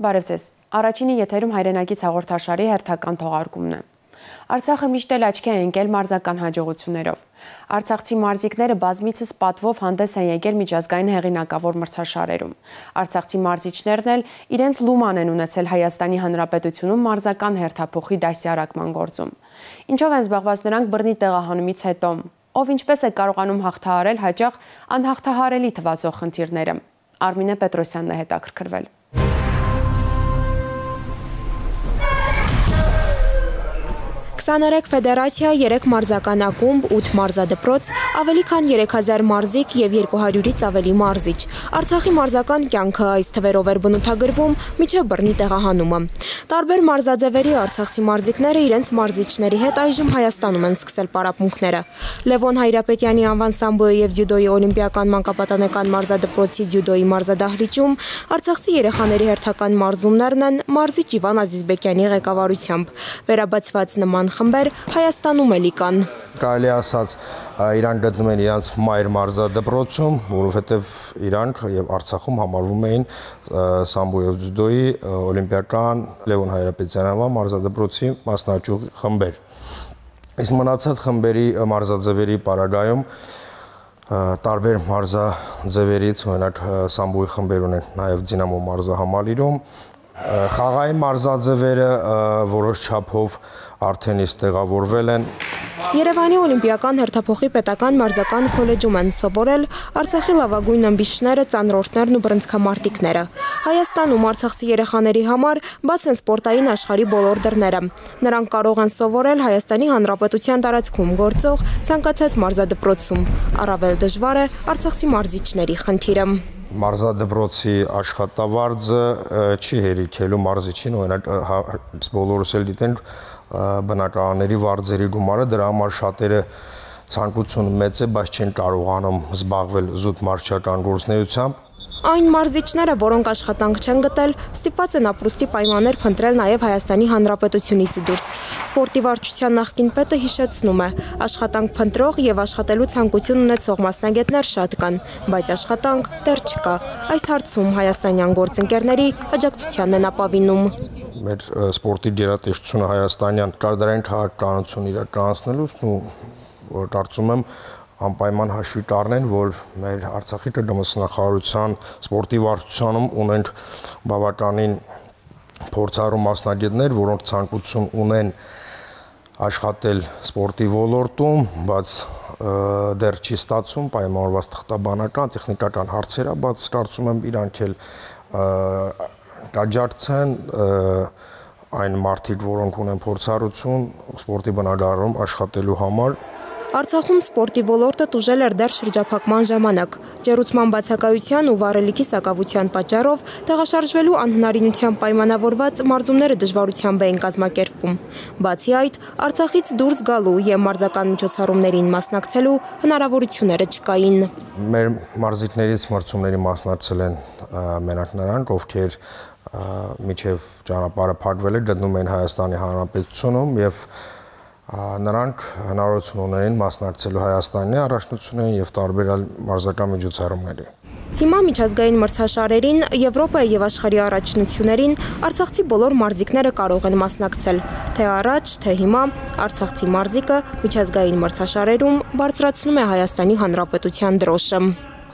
Բարև ձեզ։ Առաջինի եթերում հայրենակից հաղորդաշարի հերթական թողարկումն է։ Արցախը միշտ էլ աչքի է ընկել մարզական հաջողություններով։ Արցախցի մարզիկները բազմիցս պատվով հանդես են եկել միջազգային հեղինակավոր մրցաշարերում։ Արցախցի մարզիչներն էլ իրենց լուման են ունեցել Հայաստանի Հանրապետությունում մարզական հերթափոխի դասյարակման գործում։ Ինչով են զբաղված նրանք բռնի տեղահանումից հետո, ով ինչպես է կարողանում հաղթահարել հաճախ անհաղթահարելի թվացող խնդիրները։ Արմինե Պետրոսյանն է հետաքրքրվել։ 23 ֆեդերացիա, 3 մարզական ակումբ, 8 մարզադպրոց, ավելի քան 3000 մարզիկ եւ 200-ից ավելի մարզիչ։ Արցախի մարզական կյանքը այս թվերով էր բնութագրվում միջև բռնի տեղահանումը։ Տարբեր մարզաձևերի արցախցի մարզիկները իրենց մարզիչների հետ այժմ Հայաստանում են սկսել պարապմունքները։ Լևոն Հայրապետյանի անվան սամբոյի եւ ջյուդոյի օլիմպիական մանկապատանեկան մարզադպրոցի ջյուդոյի մարզադահլիճում արցախցի երեխաների հերթական մարզումներն են մարզիչ Իվան Ազիզբեկյանի ղեկավարությամբ։ Վերաբացված նման խմբեր Հայաստանում էլի կան։ Կարելի ասած իրանք գտնում են իրանց մայր մարզադպրոցում, որովհետև իրանք եւ Արցախում համարվում էին սամբոյով ձյուդոյի օլիմպիական Լևոն Հայրապետյանովի մարզադպրոցի մասնաճյուղ խմբեր։ Իսկ մնացած խմբերի մարզաձևերի պարագայում տարբեր մարզաձևերից, օրինակ սամբոյի խմբեր ունեն նաև Դինամո մարզահամալիրում, Խաղային մարզաձևերը որոշ չափով արդեն իսկ տեղավորվել են։ Երևանի Օլիմպիական հերթափոխի պետական մարզական քոլեջում են սովորել Արցախի լավագույն ամբիշները, ծանրորդներն ու բռնցքամարտիկները։ Հայաստանում արցախցի երեխաների համար բաց են սպորտային աշխարհի բոլոր դռները։ Նրանք կարող են սովորել Հայաստանի Հանրապետության տարածքում գործող ցանկացած մարզադպրոցում։ Առավել դժվար է արցախցի մարզիչների խնդիրը մարզադպրոցի աշխատավարձը չի հերիքելու մարզիչին, օրինակ հա, բոլորս էլ գիտենք բնակարանների վարձերի գումարը դրա համար շատերը ցանկություն մեծ է, բայց չեն կարողանում զբաղվել զուտ մարզչական գործնեությամբ Այն մարզիչները, որոնք աշխատանք չեն գտել, ստիպված են ապրուստի պայմաններ փնտրել նաև Հայաստանի Հանրապետությունից դուրս։ Սպորտի վարչության նախկին պետը հիշեցնում է, աշխատանք փնտրող եւ աշխատելու ցանկություն ունեցող մասնագետներ շատ կան, բայց աշխատանք դեռ չկա։ Այս հարցում հայաստանյան գործընկերների աջակցությանն են ապավինում։ Մեր սպորտի դերատեսչությունը հայաստանյան կարդարային քաղաքականություն իրականացնելուց ու կարծում եմ անպայման հաշվի կառնեն, որ մեր Արցախի ՏԴՄՍ նախարարության սպորտի վարչությանում ունենք բավականին փորձառու մասնագետներ, որոնք ցանկություն ունեն աշխատել սպորտի ոլորտում, բայց դեռ չի ստացվում պայմանավորված թղթաբանական, տեխնիկական հարցերա, բայց կարծում եմ իրանք էլ կաջարցեն այն մարդիկ, որոնք ունեն փորձառություն սպորտի բնակարանում աշխատելու համար Արցախում սպորտի ոլորտը տուժել էր դեռ շրջափակման ժամանակ։ Ջերուցման բացակայության ու վառելիքի սակավության պատճառով տեղաշարժվելու անհնարինության պայմանավորված մարզումները դժվարությամբ էին կազմակերպվում։ Բացի այդ, Արցախից դուրս գալու եւ մարզական միջոցառումներին մասնակցելու հնարավորությունները չկային։ Մեր մարզիկներից մրցումների մասնակցել են մենակ նրանք, ովքեր միջև ճանապարհը փակվել է, գտնում են Հայաստանի Հանրապետությունում եւ և նրանք հնարավորություն ունեն մասնակցելու Հայաստանի առաջնություններին եւ տարբեր այլ մարզական միջոցառումների։ Հիմա միջազգային մրցաշարերին, Եվրոպայի եւ աշխարհի առաջնություններին Արցախցի բոլոր մարզիկները կարող են մասնակցել, թե առաջ, թե հիմա Արցախցի մարզիկը միջազգային մրցաշարերում բարձրացնում է Հայաստանի Հանրապետության դրոշը։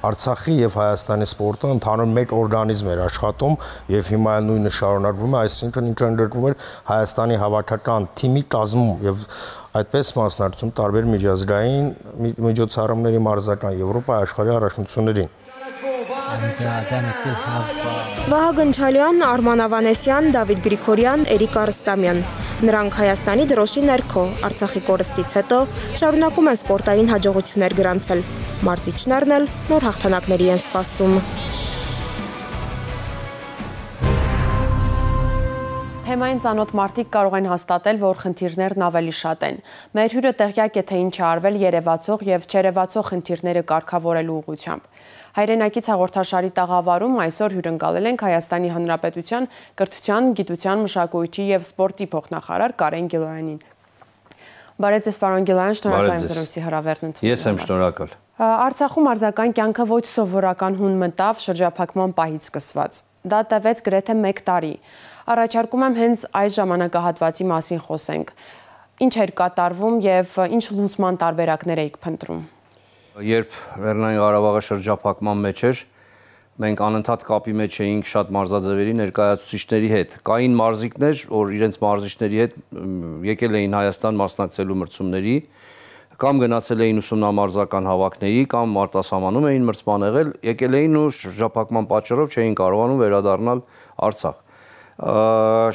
Արցախի եւ Հայաստանի սպորտը ընդհանուր մեկ օրգանիզմ էր աշխատում եւ հիմա նույնը շարունակվում է, այսինքն ինքը ընդգրկվում էր Հայաստանի հավաքական թիմի կազմում եւ այդպես մասնակցում տարբեր միջազգային միջոցառումների մարզական Եվրոպայի աշխարհի առաջնություններին։ Վահագն Չալյան, Արման Ավանեսյան, Դավիթ Գրիգորյան, Էրիկ Արստամյան։ Նրանք Հայաստանի դրոշի ներքո Արցախի կորստից հետո շարունակում են սպորտային հաջողություններ գրանցել։ Մարզիչներն էլ նոր հաղթանակների են սպասում։ Թեմային ծանոթ մարդիկ կարող են հաստատել, որ խնդիրներն ավելի շատ են։ Մեր հյուրը տեղյակ է թե ինչ արվել երևացող եւ չերևացող խնդիրները կարգավորելու ուղղությամբ։ Հայրենակից հաղորդաշարի տաղավարում այսօր հյուրընկալել ենք Հայաստանի Հանրապետության կրթության, գիտության, մշակույթի և սպորտի փոխնախարար Կարեն Գելոյանին։ Բարեցես պարոն Գելոյան, շնորհակալ եմ զրույցի հրավերն ընդունելը։ Ես եմ շնորհակալ։ Արցախում արձական կյանքը ոչ սովորական հուն մտավ շրջափակման պահից սկսված։ Դա տևեց գրեթե 1 տարի։ Առաջարկում եմ հենց այս ժամանակահատվածի մասին խոսենք։ Ինչ էր կատարվում եւ ինչ լուծման տարբերակներ էիք փնտրում։ Երբ Լեռնային Ղարաբաղի շրջափակման մեջ էր, մենք անընդհատ կապի մեջ էինք շատ մարզաձևերի ներկայացուցիչների հետ։ Կային մարզիկներ, որ իրենց մարզիչների հետ եկել էին Հայաստան մասնակցելու մրցումների, կամ գնացել էին ուսումնամարզական հավաքների, կամ արտասահմանում էին մրցման եղել, եկել էին ու շրջափակման պատճառով չէին կարողանում վերադառնալ Արցախ։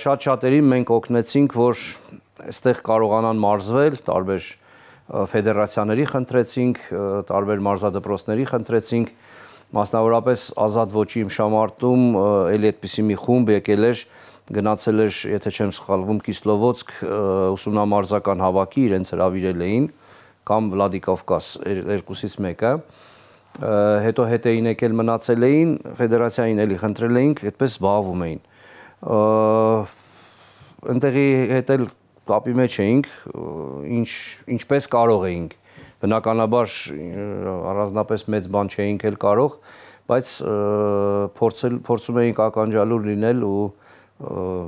Շատ շատերին մենք օգնեցինք, որ այստեղ կարողանան մարզվել տարբեր ֆեդերացիաների խնդրեցինք, տարբեր մարզադպրոցների խնդրեցինք, մասնավորապես ազատ ոչի իմ շամարտում էլի այդպիսի մի խումբ եկել էր գնացել էր, եթե չեմ սխալվում, Կիսլովոցկ ուսումնամարզական հավաքի իրենց հravirել էին կամ Վլադիկովկաս երկուսից մեկը հետո հետ էին եկել մնացել էին ֆեդերացիային էլի խնդրել էինք այդպես զբաղվում էին ընտեղի հետ էլ կապի մեջ էինք, ինչ ինչպես կարող էինք։ Բնականաբար առանձնապես մեծ բան չէինք էլ կարող, բայց փորձել փորձում էինք ականջալուր լինել ու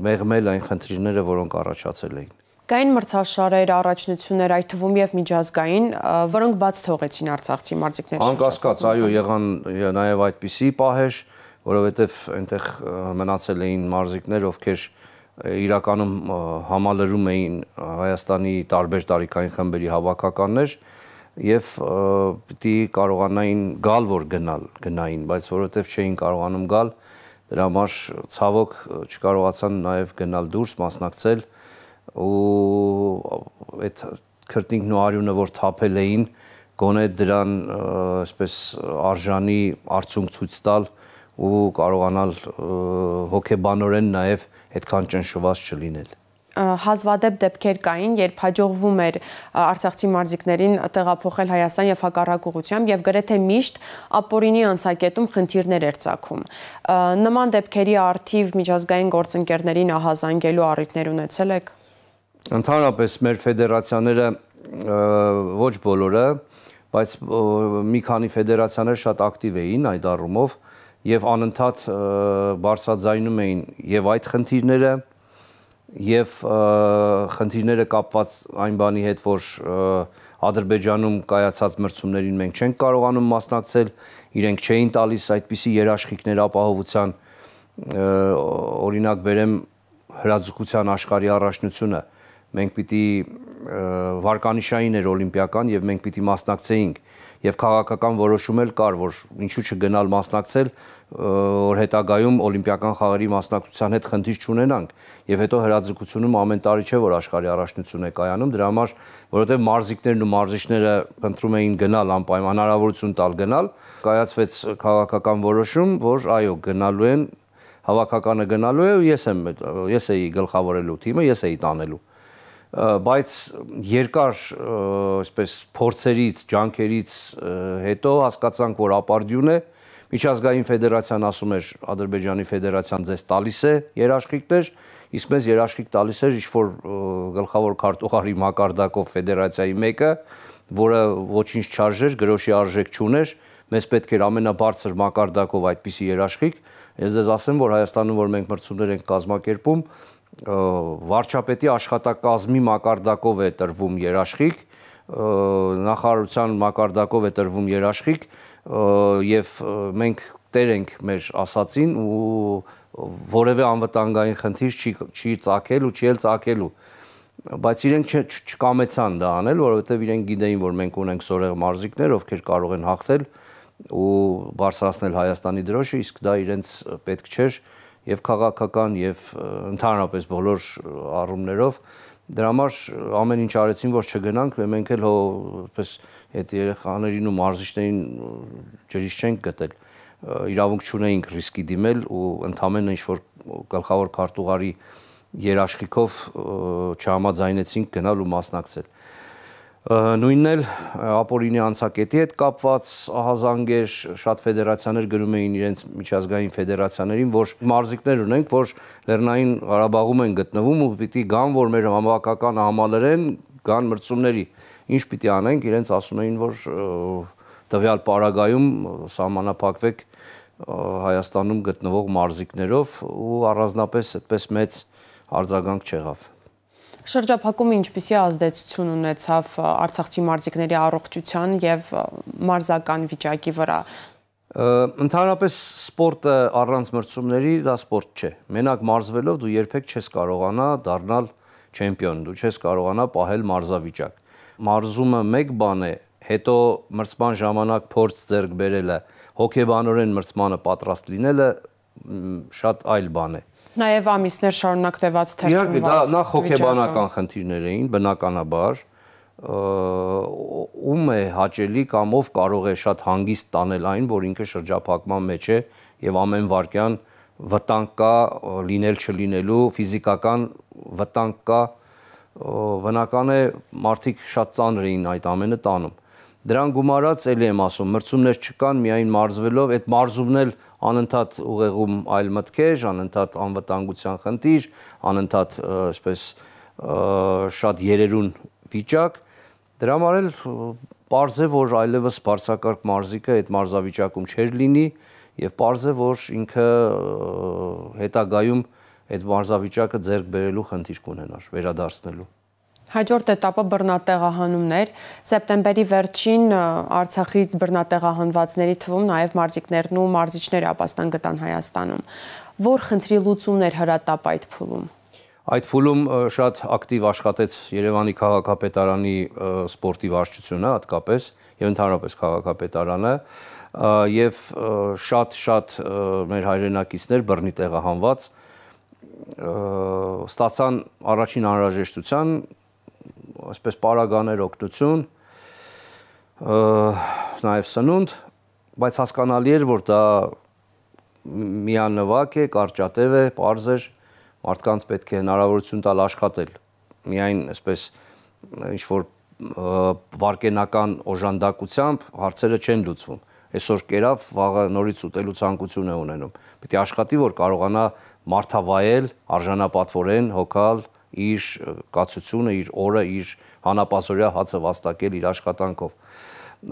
մեղմել այն խնդիրները, որոնք առաջացել էին։ Կային մրցաշարեր, առաջնություններ, այդ թվում եւ միջազգային, որոնք բաց թողեցին Արցախցի մարզիկներ։ Անկասկած, այո, եղան նաեւ այդպիսի պահեր, որովհետեւ այնտեղ մնացել էին մարզիկներ, ովքեր և իրականում համալրում էին Հայաստանի տարբեր տարիքային խմբերի հավաքականներ եւ պիտի կարողանային գալ որ գնալ գնային, բայց որովհետեւ չէին կարողանում գալ, դրա համար ցավոք չկարողացան նաեւ գնալ դուրս մասնակցել ու այդ քրտինքն ու արյունը որ թափել էին, գոնե դրան այսպես արժանի արցունք ցույց տալ, ու կարողանալ հոգեբանորեն նաև այդքան ճնշված չլինել հազվադեպ դեպքեր կային, երբ հաջողվում էր Արցախցի մարզիկներին տեղափոխել Հայաստան եւ հակառակողությամբ եւ գրեթե միշտ ապօրինի անցակետում խնդիրներ էր ցակում։ Նման դեպքերի արդիվ միջազգային գործընկերներին ահազանգելու առիթներ ունեցել եք։ Ընդհանրապես մեր ֆեդերացիաները ոչ բոլորը, բայց մի քանի ֆեդերացիաներ շատ ակտիվ էին այդ առումով, եւ անընդհատ բարձրաձայնում էին եւ այդ խնդիրները եւ խնդիրները կապված այն բանի հետ, որ Ադրբեջանում կայացած մրցումներին մենք չենք կարողանում մասնակցել, իրենք չէին տալիս այդպիսի երաշխիքներ ապահովության օրինակ բերեմ հրաձգության աշխարհի առաջնությունը մենք պիտի վարկանիշային էր օլիմպիական եւ մենք պիտի մասնակցեինք եւ քաղաքական որոշում էլ կար, որ ինչու չգնալ մասնակցել, որ հետագայում օլիմպիական խաղերի մասնակցության հետ խնդիր չունենանք։ Եվ հետո հրաձգությունում ամեն տարի չէ որ աշխարհի առաջնություն է կայանում, դրա համար որովհետեւ մարզիկներն ու մարզիչները ընտրում էին գնալ անպայման հնարավորություն տալ գնալ, կայացվեց քաղաքական որոշում, որ այո, գնալու են հավաքականը գնալու է ու ես եմ ես էի գլխավորելու թիմը, ես էի տանելու բայց երկար այսպես փորձերից, ջանքերից հետո հասկացանք, որ ապարդյուն է, միջազգային ֆեդերացիան ասում էր Ադրբեջանի ֆեդերացիան ձեզ տալիս է երաշխիքներ, իսկ մեզ երաշխիք տալիս էր ինչ որ գլխավոր քարտուղարի մակարդակով ֆեդերացիայի մեկը, որը ոչինչ չարժեր, գրոշի արժեք չուներ, մեզ պետք էր ամենաբարձր մակարդակով այդպիսի երաշխիք։ Ես ձեզ ասեմ, որ Հայաստանում որ մենք մրցումներ ենք կազմակերպում, վարչապետի աշխատակազմի մակարդակով է տրվում երաշխիք, նախարարության մակարդակով է տրվում երաշխիք եւ մենք տեր ենք մեր ասացին ու որևէ անվտանգային խնդիր չի չի ծակել ու չի էլ ծակելու բայց իրենք չկամեցան դա անել, որովհետև իրենք գիտեին, որ մենք ունենք սորեղ մարզիկներ, ովքեր կարող են հաղթել ու բարձրացնել Հայաստանի դրոշը, իսկ դա իրենց պետք չէր, եւ քաղաքական եւ ընդհանրապես բոլոր առումներով դրա համար ամեն ինչ արեցին որ չգնանք մենք էլ հո պես այդ երեխաներին ու մարզիչներին ջրից չենք գտել իրավունք չունեինք ռիսկի դիմել ու ընդամենը ինչ որ գլխավոր քարտուղարի երաշխիքով չհամաձայնեցինք գնալ ու մասնակցել Նույնն էլ Ապորինի անցակետի հետ կապված ահազանգեր շատ ֆեդերացիաներ գրում էին իրենց միջազգային ֆեդերացիաներին, որ մարզիկներ ունենք, որ Լեռնային Ղարաբաղում են գտնվում ու պիտի գան, որ մեր համակական համալրեն, գան մրցումների։ Ինչ պիտի անենք, իրենց ասում էին, որ տվյալ պարագայում սահմանափակվեք Հայաստանում գտնվող մարզիկներով ու առանձնապես այդպես մեծ արձագանք չեղավ։ Շրջափակումը ինչպիսի ազդեցություն ունեցավ Արցախցի մարզիկների առողջության եւ մարզական վիճակի վրա։ Ընդհանրապես սպորտը առանց մրցումների դա սպորտ չէ։ Մենակ մարզվելով դու երբեք չես կարողանա դառնալ չեմպիոն, դու չես կարողանա պահել մարզավիճակ։ Մարզումը մեկ բան է, հետո մրցման ժամանակ փորձ ձեռք բերելը, հոգեբանորեն մրցմանը պատրաստ լինելը շատ այլ բան է։ Նաև ամիսներ շարունակ տևած թերսնված։ Իհարկե, դա նախ հոգեբանական խնդիրներ էին, բնականաբար, ում է հաճելի կամ ով կարող է շատ հանգիստ տանել այն, որ ինքը շրջափակման մեջ է եւ ամեն վարքյան վտանգ կա լինել չլինելու, ֆիզիկական վտանգ կա, բնական է մարդիկ շատ ծանր էին այդ ամենը տանում դրան գումարած էլի եմ ասում, մրցումներ չկան, միայն մարզվելով, այդ մարզումն էլ անընդհատ ուղեղում այլ մտքեր, անընդհատ անվտանգության խնդիր, անընդհատ այսպես շատ երերուն վիճակ, դրա համար էլ པարզ է, որ այլևս բարձակարգ մարզիկը այդ մարզավիճակում չէր լինի եւ པարզ է, որ ինքը հետագայում այդ մարզավիճակը ձեռք բերելու խնդիր կունենար, վերադարձնելու Հաջորդ этаպը բռնատեղահանումն էր։ Սեպտեմբերի վերջին Արցախից բռնատեղահանվածների թվում նաև մարզիկներն ու մարզիչները ապաստան գտան Հայաստանում։ Որ խնդրի լուծումներ հրատապ այդ փուլում։ Այդ փուլում շատ ակտիվ աշխատեց Երևանի քաղաքապետարանի սպորտի վարչությունը, հատկապես եւ ընդհանրապես քաղաքապետարանը, եւ շատ-շատ մեր հայրենակիցներ բռնի տեղահանված ստացան առաջին անհրաժեշտության այսպես պարագաներ օգնություն, նաև սնունդ, բայց հասկանալի էր, որ դա միանվակ է, կարճատև է, པարզ է, մարդկանց պետք է հնարավորություն տալ աշխատել։ Միայն այսպես ինչ որ վարկենական օժանդակությամբ հարցերը չեն լուծվում այսօր կերավ վաղը նորից ուտելու ցանկություն է ունենում։ Պետք է աշխատի, որ կարողանա մարդավայել, արժանապատվորեն հոգալ, իր կացությունը, իր օրը, իր հանապազորյա հացը վաստակել իր աշխատանքով։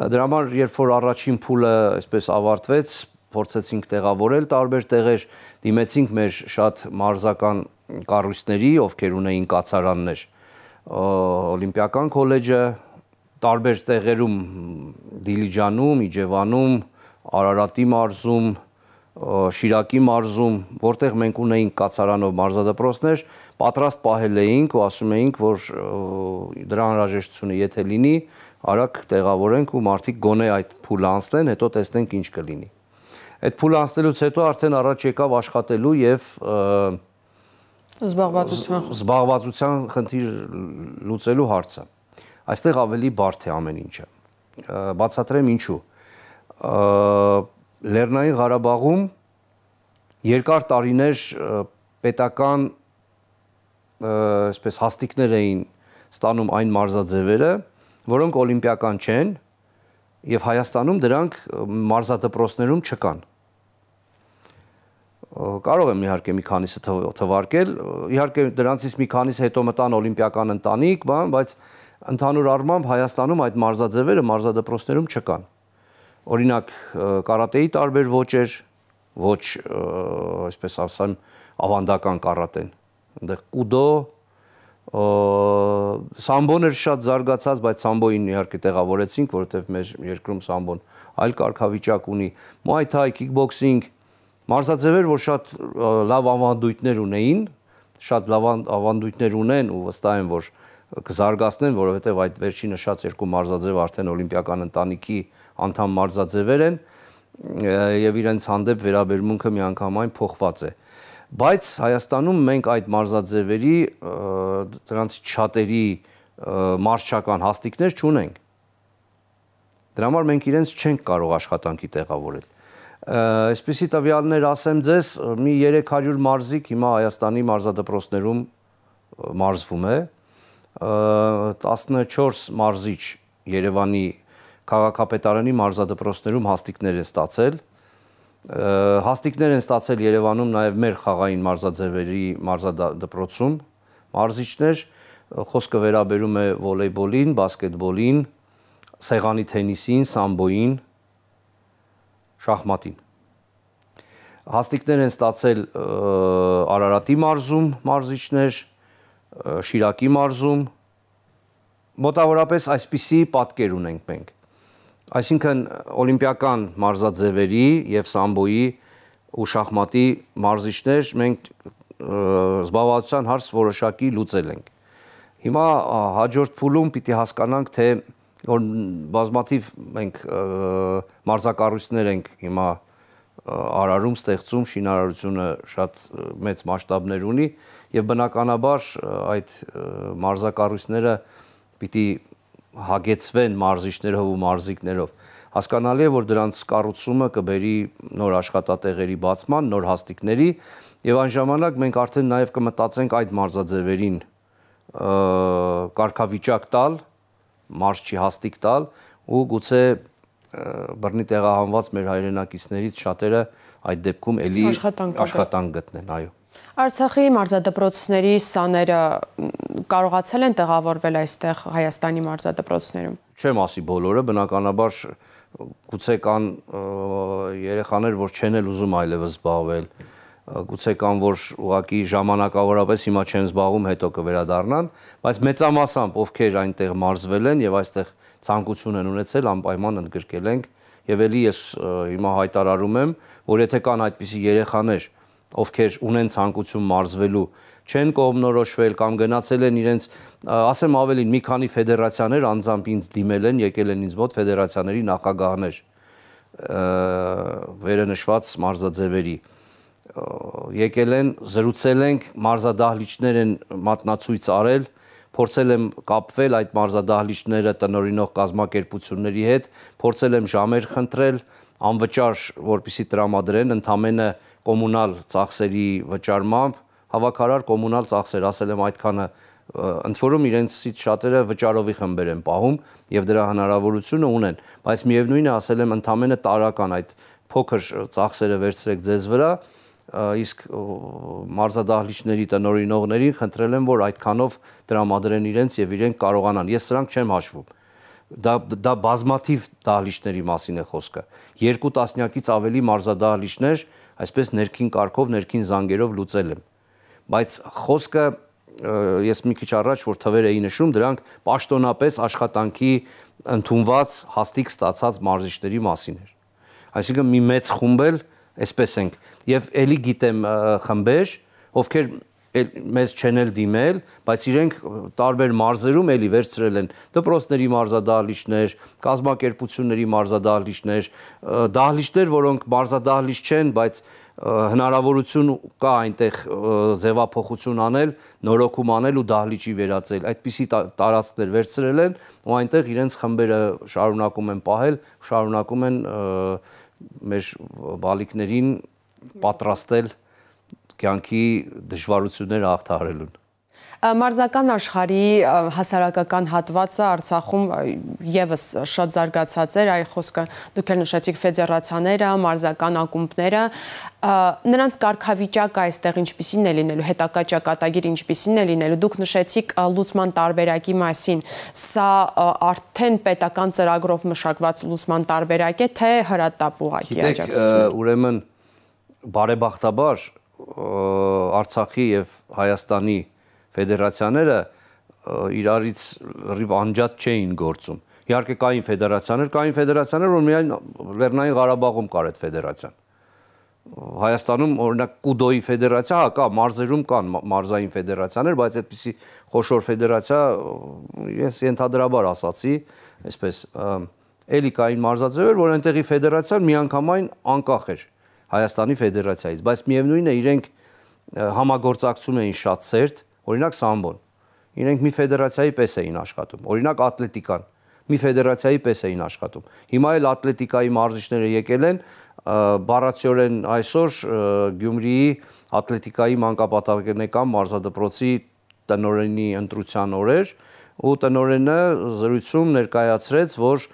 Դրա համար երբ որ առաջին փուլը այսպես ավարտվեց, փորձեցինք տեղավորել տարբեր տեղեր, դիմեցինք մեր շատ մարզական կառույցների, ովքեր ունեին կացարաններ, Օլիմպիական քոլեջը, տարբեր տեղերում Դիլիջանում, Իջևանում, Արարատի մարզում, Շիրակի մարզում, որտեղ մենք ունեինք կացարանով մարզադպրոցներ, պատրաստ պահել էինք ու ասում էինք, որ դրա անհրաժեշտությունը եթե լինի, արագ տեղավորենք ու մարդիկ գոնե այդ փուլը անցնեն, հետո տեսնենք ինչ կլինի։ Այդ փուլը անցնելուց հետո արդեն առաջ եկավ աշխատելու եւ զբաղվածության զբաղվածության խնդիր լուծելու հարցը։ Այստեղ ավելի բարդ է ամեն ինչը։ Բացատրեմ ինչու։ Ա, Լեռնային Ղարաբաղում երկար տարիներ պետական այսպես հաստիկներ էին ստանում այն մարզաձևերը, որոնք օլիմպիական չեն եւ Հայաստանում դրանք մարզադպրոցներում չկան կարող եմ իհարկե մի քանիսը թվարկել։ Իհարկե դրանցից մի քանիսը հետո մտան օլիմպիական ընտանիք, բան, բայց ընդհանուր առմամբ Հայաստանում այդ մարզաձևերը մարզադպրոցներում չկան օրինակ կարատեի տարբեր ոճեր, ոչ այսպես ասեմ ավանդական կարատեն։ Այնտեղ կուդո սամբոն էր շատ զարգացած, բայց սամբոին իհարկե տեղավորեցինք, որովհետև մեր երկրում սամբոն այլ կարգավիճակ ունի։ Muay Thai, kickboxing, մարզաձևեր, որ շատ լավ ավանդույթներ ունեին, շատ լավ ավանդույթներ ունեն ու վստահ եմ, որ կզարգացնեն, որովհետև այդ վերջի նշած երկու մարզաձև արդեն օլիմպիական ընտանիքի անդամ մարզաձևեր են եւ իրենց հանդեպ վերաբերմունքը միանգամայն փոխված է։ Բայց Հայաստանում մենք այդ մարզաձևերի դրանց շատերի մարշչական հաստիկներ չունենք։ Դրա համար մենք իրենց չենք կարող աշխատանքի տեղավորել։ Այսպիսի տվյալներ ասեմ ձեզ, մի 300 մարզիկ հիմա Հայաստանի մարզադպրոցներում մարզվում է, 14 մարզիչ Երևանի քաղաքապետարանի մարզադպրոցներում հաստիկներ են ստացել։ Հաստիկներ են ստացել Երևանում նաև մեր խաղային մարզաձևերի մարզադպրոցում մարզիչներ, խոսքը վերաբերում է վոլեյբոլին, բասկետբոլին, սեղանի թենիսին, սամբոյին, շախմատին։ Հաստիկներ են ստացել Արարատի մարզում մարզիչներ, Շիրակի մարզում մոտավորապես այսպիսի պատկեր ունենք մենք։ Այսինքն օլիմպիական մարզաձևերի եւ սամբոյի ու շախմատի մարզիչներ մենք զբաղվածության հարց որոշակի լուծել ենք։ Հիմա հաջորդ փուլում պիտի հասկանանք, թե որ բազմաթիվ մենք մարզակառույցներ ենք հիմա արարում ստեղծում շինարարությունը շատ մեծ մասշտաբներ ունի, եւ բնականաբար այդ մարզակառույցները պիտի հագեցվեն մարզիչներով ու մարզիկներով։ Հասկանալի է, որ դրանց կառուցումը կբերի նոր աշխատատեղերի բացման, նոր հաստիկների եւ այն ժամանակ մենք արդեն նաեւ կմտածենք այդ մարզաձևերին կարգավիճակ տալ, մարզչի հաստիկ տալ ու գուցե բռնի տեղահանված մեր հայրենակիցներից շատերը այդ դեպքում ելի աշխատանք գտնեն, այո։ Արցախի մարզադպրոցների սաները կարողացել են տեղավորվել այստեղ Հայաստանի մարզադպրոցներում։ Չեմ ասի բոլորը, բնականաբար գուցե կան երեխաներ, որ չեն էլ ուզում այլևս զբաղվել, գուցե կան, որ ուղակի ժամանակավորապես հիմա չեն զբաղում, հետո կվերադառնան, բայց մեծամասամբ ովքեր այնտեղ մարզվել են եւ այստեղ ցանկություն են ունեցել, անպայման ընդգրկել ենք եւ ելի ես հիմա հայտարարում եմ, որ եթե կան այդպիսի երեխաներ, ովքեր ունեն ցանկություն մարզվելու, չեն կողմնորոշվել կամ գնացել են իրենց, ասեմ ավելին, մի քանի ֆեդերացիաներ անձամբ ինձ դիմել են, եկել են ինձ մոտ ֆեդերացիաների նախագահներ վերանշված մարզաձևերի եկել են, զրուցել ենք, մարզադահլիճներ են մատնացույց արել, փորձել եմ կապվել այդ մարզադահլիճները տնօրինող կազմակերպությունների հետ, փորձել եմ ժամեր խնդրել, անվճար որպիսի տրամադրեն ընդամենը կոմունալ ծախսերի վճարմամբ հավաքարար կոմունալ ծախսեր, ասել եմ այդքանը ընդ որում իրենցից շատերը վճարովի խմբեր են պահում եւ դրա հնարավորությունը ունեն, բայց միևնույնը ասել եմ ընդամենը տարական այդ փոքր ծախսերը վերցրեք ձեզ վրա, իսկ մարզադահլիճների տնօրինողներին խնդրել են, որ այդքանով դրամադրեն իրենց եւ իրենք կարողանան։ Ես սրանք չեմ հաշվում դա դա բազմաթիվ դահլիճների մասին է խոսքը։ Երկու տասնյակից ավելի մարզադահլիճներ այսպես ներքին կարգով, ներքին զանգերով լուծել եմ։ Բայց խոսքը ես մի քիչ առաջ որ թվեր էի նշում, դրանք պաշտոնապես աշխատանքի ընդունված հաստիկ ստացած մարզիչների մասին էր։ Այսինքն մի մեծ խումբ էլ այսպես ենք։ Եվ ելի գիտեմ խմբեր, ովքեր էլ մեզ չեն էլ դիմել, բայց իրենք տարբեր մարզերում էլի վերցրել են դպրոցների մարզադահլիճներ, կազմակերպությունների մարզադահլիճներ, դահլիճներ, որոնք մարզադահլիճ չեն, բայց հնարավորություն կա այնտեղ ձևափոխություն անել, նորոգում անել ու դահլիճի վերածել։ Այդպիսի տարածքներ վերցրել են ու այնտեղ իրենց խմբերը շարունակում են պահել, շարունակում են մեր բալիկներին պատրաստել կյանքի դժվարությունները հաղթահարելուն։ Մարզական աշխարհի հասարակական հատվածը Արցախում եւս շատ զարգացած էր, այ խոսքը դուք էլ նշեցիք ֆեդերացիաները, մարզական ակումբները, նրանց կարգավիճակը այստեղ ինչպիսին է լինելու, հետակա ճակատագիր ինչպիսին է լինելու։ Դուք նշեցիք լուսման տարբերակի մասին։ Սա արդեն պետական ծրագրով մշակված լուսման տարբերակ է, թե հրատապ ուղակի աջակցություն։ Գիտեք, ուրեմն բարեբախտաբար Արցախի եւ Հայաստանի ֆեդերացիաները իրարից ռիվ անջատ չէին գործում։ Իհարկե կային ֆեդերացիաներ, կային ֆեդերացիաներ, որ միայն Լեռնային Ղարաբաղում կար այդ ֆեդերացիան։ Հայաստանում օրինակ Կուդոյի ֆեդերացիա հա կա, մարզերում կան մարզային ֆեդերացիաներ, բայց այդպիսի խոշոր ֆեդերացիա ես ենթադրաբար ասացի, այսպես էլի կային մարզաձևեր, որ այնտեղի ֆեդերացիան միանգամայն անկախ էր։ Ա, Հայաստանի Ֆեդերացիայից, բայց միևնույնն է իրենք համագործակցում էին շատ ծերտ, օրինակ սամբոն։ Իրենք մի ֆեդերացիայի պես էին աշխատում, օրինակ ատլետիկան մի ֆեդերացիայի պես էին աշխատում։ Հիմա էլ ատլետիկայի մարզիչները եկել են բառացիորեն այսօր Գյումրիի ատլետիկայի մանկապատակենական մարզադպրոցի տնօրենի ընտրության օրեր ու տնօրենը զրույցում ներկայացրեց, որ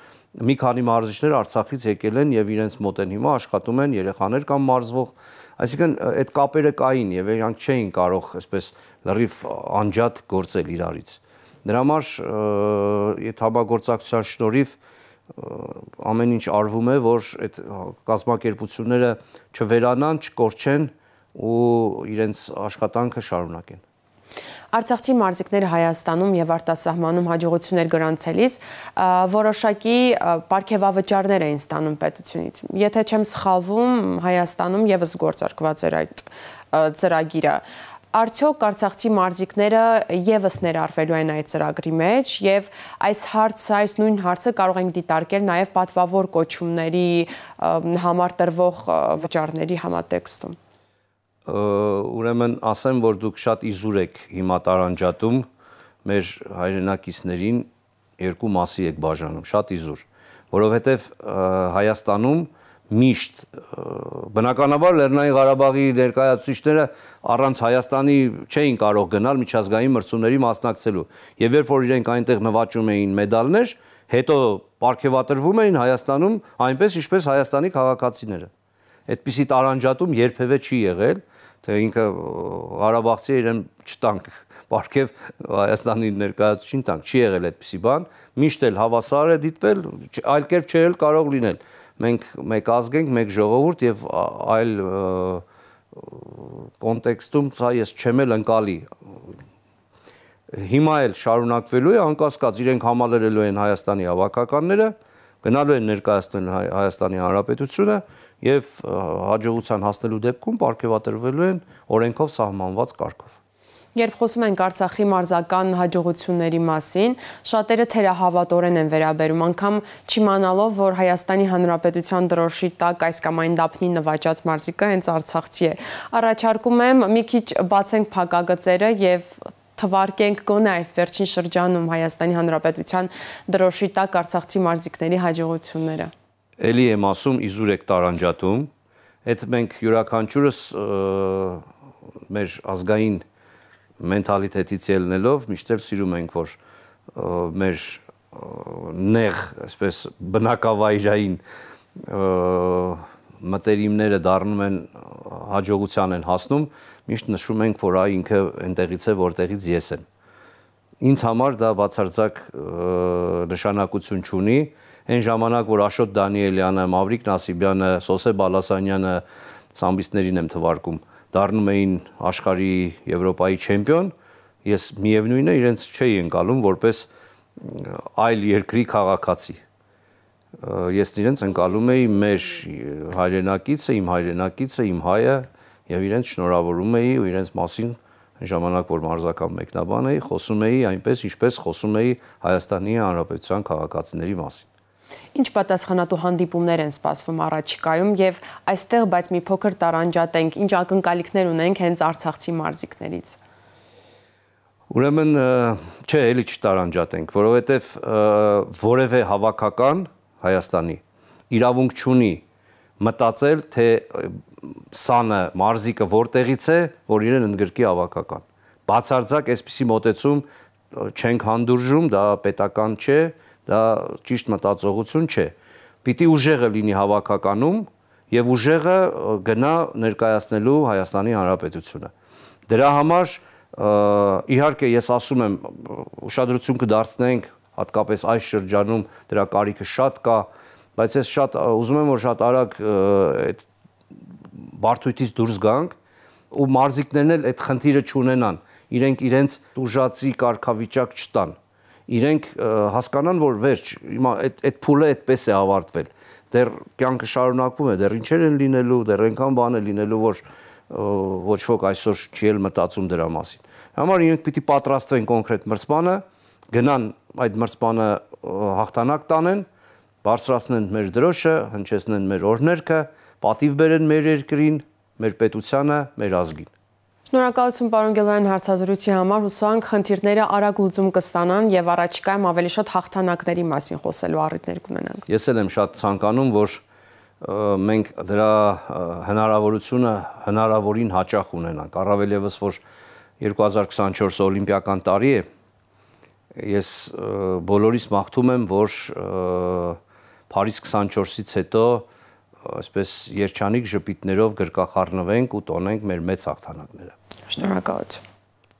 մի քանի մարզիչներ Արցախից եկել են եւ իրենց մոտ են հիմա աշխատում են երեխաներ կամ մարզվող, այսինքն այդ կապերը կային եւ իրանք չէին կարող այսպես լրիվ անջատ գործել իրարից։ Դրա համար այդ համագործակցության շնորհիվ ամեն ինչ արվում է, որ այդ կազմակերպությունները չվերանան, չկորչեն ու իրենց աշխատանքը շարունակեն։ Արցախցի մարզիկները Հայաստանում եւ արտասահմանում հաջողություններ գրանցելիս որոշակի ապարքեվավճարներ էին ստանում պետությունից։ Եթե չեմ սխալվում, Հայաստանում եւս գործարկված էր այդ ծրագիրը։ Արդյոք Արցախցի մարզիկները եւս ներառվելու են այդ ծրագրի մեջ եւ այս հարցը, այս նույն հարցը կարող ենք դիտարկել նաեւ պատվավոր կոչումների համար տրվող վճարների համատեքստում ուրեմն ասեմ, որ դուք շատ իզուր եք հիմա տարանջատում մեր հայրենակիցներին երկու մասի եք բաժանում, շատ իզուր, որովհետև Հայաստանում միշտ բնականաբար Լեռնային Ղարաբաղի ներկայացուցիչները առանց Հայաստանի չէին կարող գնալ միջազգային մրցումների մասնակցելու։ Եվ երբ որ իրենք այնտեղ նվաճում էին մեդալներ, հետո ապարգևատրվում էին Հայաստանում այնպես ինչպես Հայաստանի քաղաքացիները։ Այդպիսի տարանջատում երբևէ չի եղել, եղ թե ինքը Ղարաբաղցի իրեն չտանք, բարգև Հայաստանի ներկայացուցիչին տանք, չի եղել այդպիսի բան, միշտ էլ հավասար է դիտվել, այլ կերպ չէր էլ կարող լինել։ Մենք մեկ ազգ ենք, մեկ ժողովուրդ եւ այլ կոնտեքստում սա ես չեմ էլ անցալի հիմա էլ շարունակվելու է անկասկած իրենք համալրելու են Հայաստանի հավաքականները գնալու են ներկայացնել Հայաստանի Հանրապետությունը եւ հաջողության հասնելու դեպքում ապարգևատրվելու են օրենքով սահմանված կարգով։ Երբ խոսում ենք Արցախի մարզական հաջողությունների մասին, շատերը թերահավատորեն են վերաբերում, անգամ չիմանալով, որ Հայաստանի Հանրապետության դրոշի տակ այս կամ այն դափնի նվաճած մարզիկը հենց Արցախցի է։ Առաջարկում եմ մի քիչ բացենք փակագծերը եւ թվարկենք գոնե այս վերջին շրջանում Հայաստանի Հանրապետության դրոշի տակ Արցախցի մարզիկների հաջողությունները։ Էլի եմ ասում, իզուր եք տարանջատում։ Այդ մենք յուրաքանչյուրս մեր ազգային մենթալիտետից ելնելով միշտ էլ սիրում ենք, որ մեր նեղ, այսպես բնակավայրային մտերիմները դառնում են հաջողության են հասնում, միշտ նշում ենք, որ այ ինքը այնտեղից է, որտեղից ես եմ։ Ինձ համար դա բացարձակ նշանակություն չունի, այն ժամանակ, որ Աշոտ Դանիելյանը, Մավրիկ Նասիբյանը, Սոսե Բալասանյանը սամբիստներին եմ թվարկում, դառնում էին աշխարհի Եվրոպայի չեմպիոն, ես միևնույնն է իրենց չէի ընկալում որպես այլ երկրի քաղաքացի ես իրենց ընկալում էի մեր հայրենակիցը, իմ հայրենակիցը, իմ հայը եւ իրենց շնորհավորում էի ու իրենց մասին ժամանակ որ մարզական մեկնաբան էի, խոսում էի այնպես, ինչպես խոսում էի Հայաստանի Հանրապետության քաղաքացիների մասին։ Ինչ պատասխանատու հանդիպումներ են սպասվում առաջիկայում եւ այստեղ բայց մի փոքր տարանջատենք, ինչ ակնկալիքներ ունենք հենց Արցախցի մարզիկներից։ Ուրեմն, չէ, էլի չտարանջատենք, որովհետեւ որևէ հավաքական որ Հայաստանի իրավունք չունի մտածել, թե սանը մարզիկը որտեղից է, որ իրեն ընդգրկի ավակական։ Բացարձակ այսպիսի մոտեցում չենք հանդուրժում, դա պետական չէ, դա ճիշտ մտածողություն չէ։ Պիտի ուժեղը լինի հավաքականում եւ ուժեղը գնա ներկայացնելու Հայաստանի Հանրապետությունը։ Դրա համար իհարկե ես ասում եմ ուշադրություն կդարձնենք հատկապես այս շրջանում դրա կարիքը շատ կա, բայց ես շատ ուզում եմ որ շատ արագ այդ բարթույթից դուրս գանք ու մարզիկներն էլ այդ խնդիրը չունենան, իրենք իրենց ուժացի կարգավիճակ չտան։ Իրենք հասկանան, որ վերջ, հիմա այդ այդ փուլը այդպես է ավարտվել։ Դեռ կյանքը շարունակվում է, դեռ ինչեր են լինելու, դեռ այնքան բան է լինելու, որ ոչ ոք այսօր չի էլ մտածում դրա մասին։ Համար իրենք պիտի պատրաստվեն կոնկրետ մրցմանը, գնան այդ մրցպանը հաղթանակ տանեն, բարձրացնեն մեր դրոշը, հնչեցնեն մեր օրներքը, պատիվ բերեն մեր երկրին, մեր պետությանը, մեր ազգին։ Շնորհակալություն պարոն Գելոյան հարցազրույցի համար։ Հուսանք խնդիրները արագ լուծում կստանան եւ առաջիկայում ավելի շատ հաղթանակների մասին խոսելու առիթներ կունենանք։ Ես էլ եմ շատ ցանկանում, որ մենք դրա հնարավորությունը հնարավորին հաճախ ունենանք։ Առավել եւս որ 2024 օլիմպիական տարի է, ես բոլորիս մաղթում եմ, որ Փարիզ 24-ից հետո այսպես երջանիկ ժպիտներով գրկախառնվենք ու տոնենք մեր մեծ հաղթանակները։ Շնորհակալություն։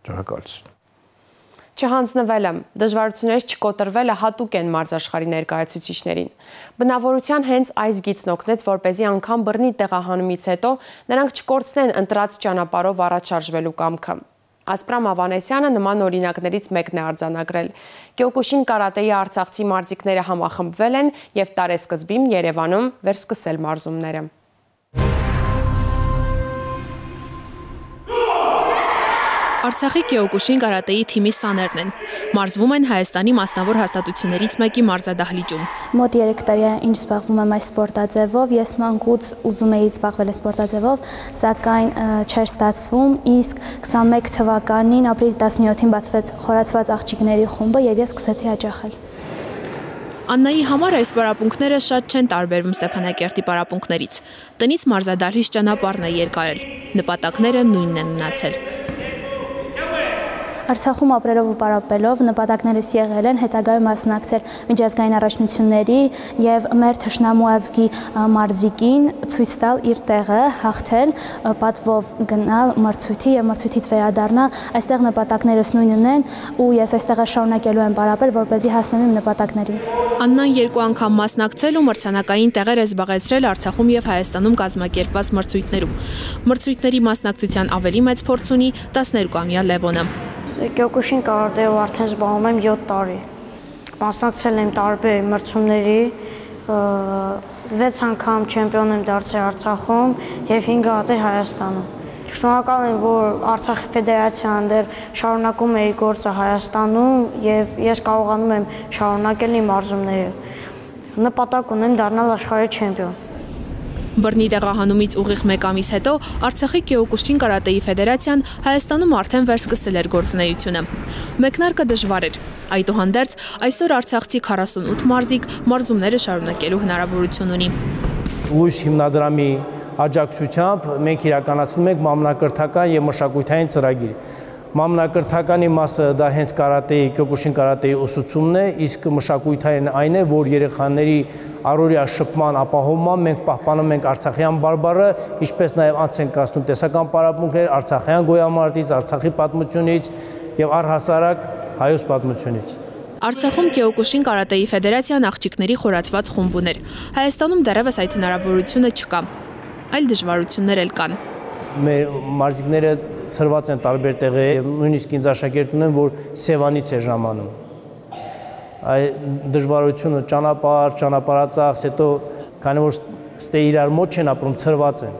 Շնորհակալություն չհանձնվելը, դժվարություններից չկոտրվելը հատուկ են մարզաշխարի ներկայացուցիչներին։ Բնավորության հենց այս գիծն օգնեց, որ เป զի անգամ բռնի տեղահանումից հետո նրանք չկորցնեն ընտրած ճանապարհով առաջարժվելու կամքը։ Ասպրամ Ավանեսյանը նման օրինակներից մեկն է արձանագրել։ Կյոկուշին կարատեի արցախցի մարզիկները համախմբվել են եւ տարեսկզբին Երևանում վերսկսել մարզումները։ Արցախի Կիոկուշին կարատեի թիմի սաներն են։ Մարզվում են Հայաստանի մասնավոր հաստատություններից մեկի մարզադահլիճում։ Մոտ 3 տարի ինչ զբաղվում եմ այս սպորտաձևով, ես մանկուց ուզում էի զբաղվել սպորտաձևով, սակայն չէր ստացվում, իսկ 21 թվականին ապրիլի 17-ին բացվեց խորացված աղջիկների խումբը եւ ես սկսեցի հաճախել։ Աննայի համար այս պարապունքները շատ չեն տարբերվում Ստեփանակերտի պարապունքներից։ Տնից մարզադահլիճ ճանապարհն է երկարել։ Նպատակները նույնն են մնացել։ Արցախում ապրելով ու պարապելով նպատակներս եղել են հետագայում մասնակցել միջազգային առաջնությունների եւ մեր Թշնամու ազգի մարզիկին ցույց տալ իր տեղը, հաղթել, պատվով գնալ մրցույթի եւ մրցույթից վերադառնալ։ Այստեղ նպատակներս նույնն են ու ես այստեղ շարունակելու եմ պարապել, որ เป զի հասնեմ իմ նպատակներին։ Աննան երկու անգամ մասնակցել ու մրցանակային տեղեր է զբաղեցրել Արցախում եւ Հայաստանում կազմակերպված մրցույթներում։ Մրցույթների մասնակցության ավելի մեծ փորձ ունի 12-ամյա Լևոնը։ Կյոկուշին կարատեով արդեն զբաղում եմ 7 տարի։ Մասնակցել եմ տարբեր մրցումների, 6 անգամ չեմպիոն եմ դարձել Արցախում եւ 5 հատեր Հայաստանում։ Շնորհակալ եմ, որ Արցախի ֆեդերացիան դեռ շարունակում է իր գործը Հայաստանում եւ ես կարողանում եմ շարունակել իմ արժումները։ Նպատակ ունեմ դառնալ աշխարհի չեմպիոն։ Բռնի դեղահանումից ուղիղ մեկ ամիս հետո Արցախի Կիոկուշտին կարատեի ֆեդերացիան Հայաստանում արդեն վերսկսել էր գործունեությունը։ Մեկնարկը դժվար էր։ Այդուհանդերձ այսօր Արցախցի 48 մարզիկ մարզումները շարունակելու հնարավորություն ունի։ Լույս հիմնադրամի աջակցությամբ մենք իրականացնում ենք մամնակրթական եւ մշակութային ծրագիր Մամնակրթականի մասը դա հենց կարատեի, կյոկուշին կարատեի ուսուցումն է, իսկ մշակույթային այն է, որ երեխաների առօրյա շփման ապահովման մենք պահպանում ենք Արցախյան բարբառը, ինչպես նաև անց ենք կացնում տեսական պարապմունքներ Արցախյան գոյամարտից, Արցախի պատմությունից եւ առհասարակ հայոց պատմությունից։ Արցախում Կեոկուշին կարատեի ֆեդերացիան աղջիկների խորացված խումբ ուներ։ Հայաստանում դեռևս այդ հնարավորությունը չկա։ Այլ դժվարություններ էլ կան։ Մեր մարզիկները ցրված են տարբեր տեղեր եւ նույնիսկ ինձ աշակերտ ունեմ, որ Սևանից է ժամանում։ Այ դժվարությունը ճանապարհ, ճանապարհացած, հետո քանի որ ստե իրար մոտ չեն ապրում, ցրված են։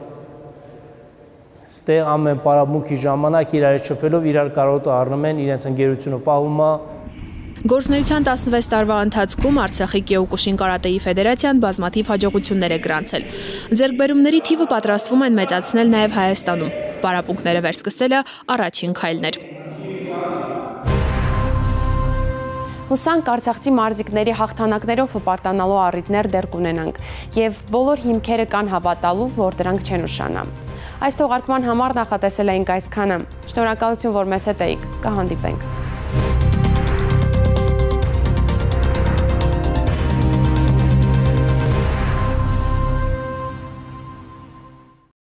Ստե ամեն պարապմունքի ժամանակ իրար շփվելով իրար կարոտը առնում են, իրենց ընկերությունը պահում է, Գործնեության 16 տարվա ընթացքում Արցախի Կիոկուշին կարատեի ֆեդերացիան բազմաթիվ հաջողություններ է գրանցել։ Ձերբերումների թիվը պատրաստվում են մեծացնել նաև Հայաստանում։ Պարապմունքները վերսկսելը առաջին քայլն էր։ Հուսանք արցախցի մարզիկների հաղթանակներով հպարտանալու առիթներ դեռ կունենանք եւ բոլոր հիմքերը կան հավատալու, որ դրանք չեն ուշանա։ Այս թողարկման համար նախատեսել էինք այսքանը։ Շնորհակալություն, որ մեզ հետ էիք։ Կհանդիպենք։